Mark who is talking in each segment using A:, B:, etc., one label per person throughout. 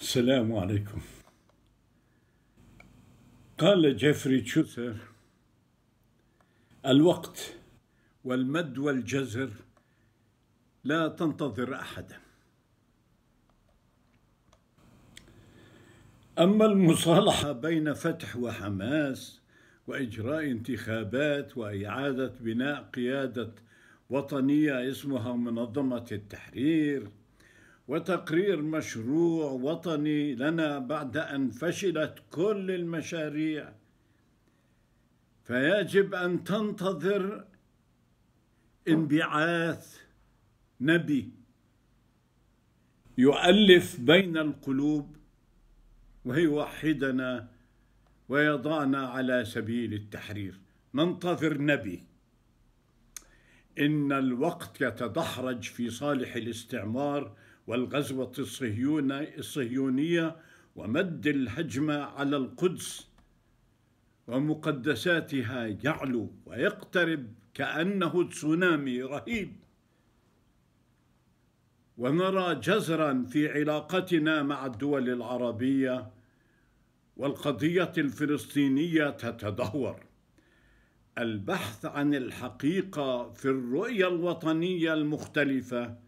A: السلام عليكم قال جيفري تشوثر الوقت والمد والجزر لا تنتظر احدا اما المصالحه بين فتح وحماس واجراء انتخابات واعاده بناء قياده وطنيه اسمها منظمه التحرير وتقرير مشروع وطني لنا بعد أن فشلت كل المشاريع فيجب أن تنتظر انبعاث نبي يؤلف بين القلوب ويوحدنا ويضعنا على سبيل التحرير ننتظر نبي إن الوقت يتدحرج في صالح الاستعمار والغزوة الصهيونية ومد الهجمة على القدس ومقدساتها يعلو ويقترب كأنه تسونامي رهيب ونرى جزرا في علاقتنا مع الدول العربية والقضية الفلسطينية تتدهور البحث عن الحقيقة في الرؤية الوطنية المختلفة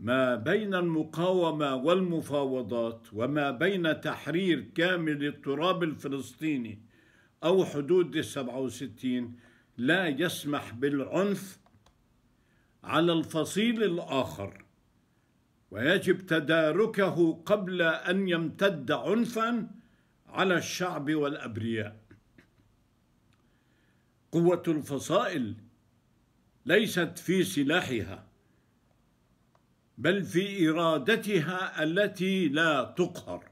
A: ما بين المقاومة والمفاوضات وما بين تحرير كامل التراب الفلسطيني أو حدود السبعة وستين لا يسمح بالعنف على الفصيل الآخر ويجب تداركه قبل أن يمتد عنفا على الشعب والأبرياء قوة الفصائل ليست في سلاحها بل في إرادتها التي لا تقهر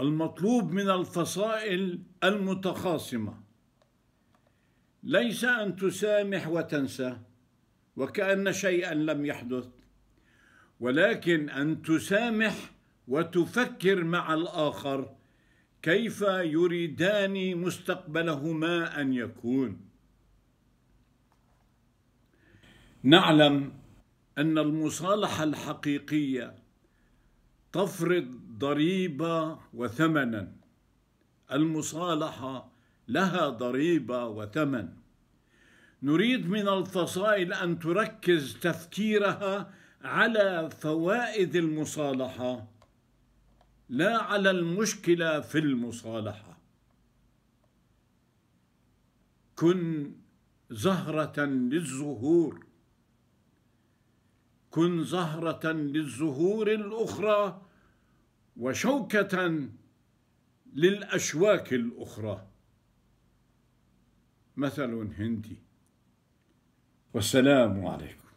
A: المطلوب من الفصائل المتخاصمة ليس أن تسامح وتنسى وكأن شيئا لم يحدث ولكن أن تسامح وتفكر مع الآخر كيف يريدان مستقبلهما أن يكون نعلم أن المصالحة الحقيقية تفرض ضريبة وثمنا المصالحة لها ضريبة وثمن نريد من الفصائل أن تركز تفكيرها على فوائد المصالحة لا على المشكلة في المصالحة كن زهرة للزهور كن زهرة للزهور الأخرى وشوكة للأشواك الأخرى مثل هندي والسلام عليكم